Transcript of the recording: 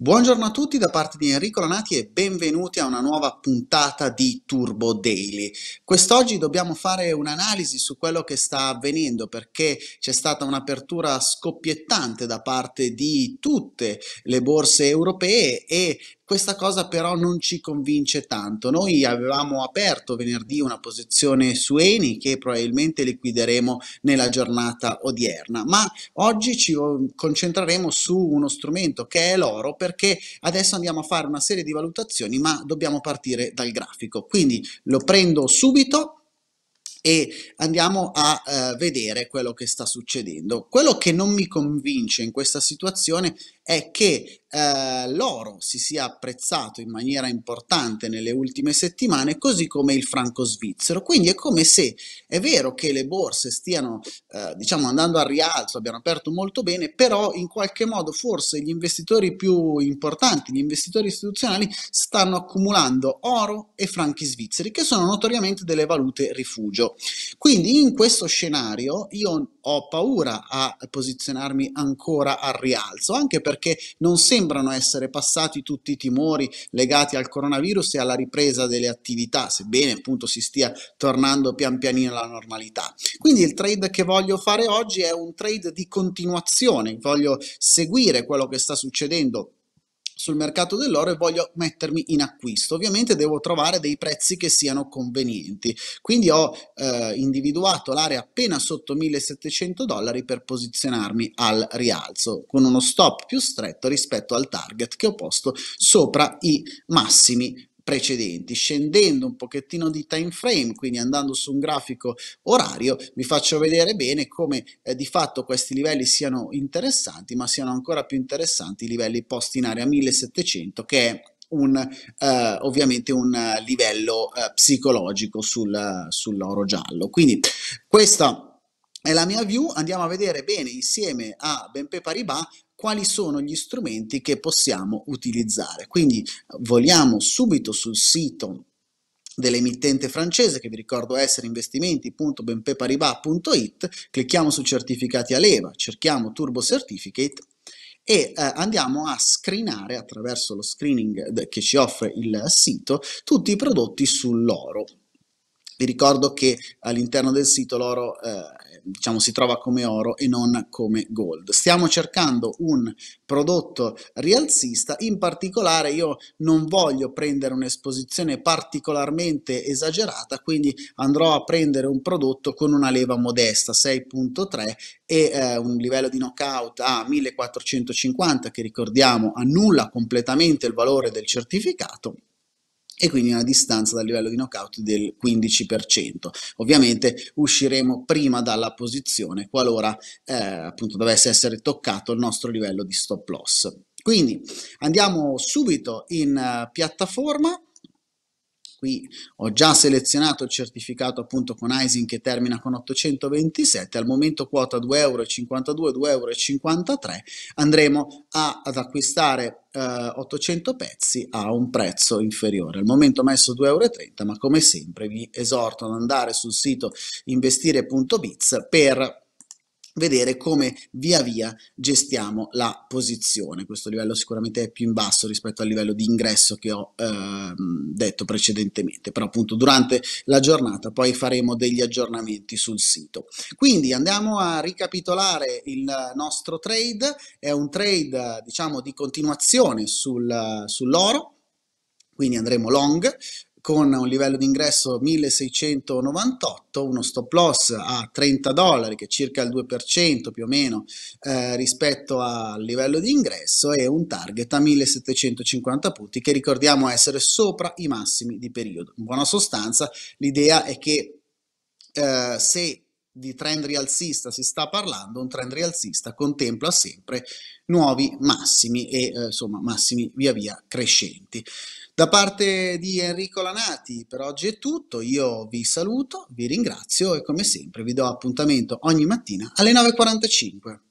Buongiorno a tutti da parte di Enrico Lanati e benvenuti a una nuova puntata di Turbo Daily. Quest'oggi dobbiamo fare un'analisi su quello che sta avvenendo perché c'è stata un'apertura scoppiettante da parte di tutte le borse europee e questa cosa però non ci convince tanto. Noi avevamo aperto venerdì una posizione su Eni che probabilmente liquideremo nella giornata odierna, ma oggi ci concentreremo su uno strumento che è l'oro perché adesso andiamo a fare una serie di valutazioni, ma dobbiamo partire dal grafico. Quindi lo prendo subito e andiamo a eh, vedere quello che sta succedendo. Quello che non mi convince in questa situazione è che eh, l'oro si sia apprezzato in maniera importante nelle ultime settimane, così come il franco svizzero. Quindi è come se è vero che le borse stiano eh, diciamo andando a rialzo, abbiano aperto molto bene, però in qualche modo forse gli investitori più importanti, gli investitori istituzionali stanno accumulando oro e franchi svizzeri, che sono notoriamente delle valute rifugio. Quindi in questo scenario io ho paura a posizionarmi ancora al rialzo, anche perché non sembra sembrano essere passati tutti i timori legati al coronavirus e alla ripresa delle attività, sebbene appunto si stia tornando pian pianino alla normalità. Quindi il trade che voglio fare oggi è un trade di continuazione, voglio seguire quello che sta succedendo sul mercato dell'oro e voglio mettermi in acquisto. Ovviamente devo trovare dei prezzi che siano convenienti. Quindi ho eh, individuato l'area appena sotto 1700 dollari per posizionarmi al rialzo con uno stop più stretto rispetto al target che ho posto sopra i massimi precedenti. Scendendo un pochettino di time frame, quindi andando su un grafico orario, vi faccio vedere bene come eh, di fatto questi livelli siano interessanti, ma siano ancora più interessanti i livelli posti in area 1700 che è un, eh, ovviamente un eh, livello eh, psicologico sul, sull'oro giallo. Quindi questa è la mia view, andiamo a vedere bene insieme a Benpe Paribas quali sono gli strumenti che possiamo utilizzare. Quindi vogliamo subito sul sito dell'emittente francese che vi ricordo essere investimenti.benpeparibas.it, clicchiamo su certificati a leva, cerchiamo Turbo Certificate e eh, andiamo a screenare attraverso lo screening che ci offre il sito tutti i prodotti sull'oro. Vi ricordo che all'interno del sito l'oro eh, diciamo, si trova come oro e non come gold. Stiamo cercando un prodotto rialzista, in particolare io non voglio prendere un'esposizione particolarmente esagerata, quindi andrò a prendere un prodotto con una leva modesta 6.3 e eh, un livello di knockout a 1450 che ricordiamo annulla completamente il valore del certificato e quindi una distanza dal livello di knockout del 15%. Ovviamente usciremo prima dalla posizione qualora eh, appunto dovesse essere toccato il nostro livello di stop loss. Quindi andiamo subito in uh, piattaforma qui ho già selezionato il certificato appunto con ISIN che termina con 827, al momento quota 2,52 euro, 2,53 euro, andremo a, ad acquistare eh, 800 pezzi a un prezzo inferiore, al momento ho messo 2,30 euro, ma come sempre vi esorto ad andare sul sito investire.biz per vedere come via via gestiamo la posizione. Questo livello sicuramente è più in basso rispetto al livello di ingresso che ho ehm, detto precedentemente, però appunto durante la giornata poi faremo degli aggiornamenti sul sito. Quindi andiamo a ricapitolare il nostro trade, è un trade diciamo di continuazione sul, sull'oro, quindi andremo long, con un livello di ingresso 1698, uno stop loss a 30 dollari che è circa il 2% più o meno eh, rispetto al livello di ingresso e un target a 1750 punti che ricordiamo essere sopra i massimi di periodo. In buona sostanza l'idea è che eh, se di trend rialzista si sta parlando, un trend rialzista contempla sempre nuovi massimi e eh, insomma massimi via via crescenti. Da parte di Enrico Lanati per oggi è tutto, io vi saluto, vi ringrazio e come sempre vi do appuntamento ogni mattina alle 9.45.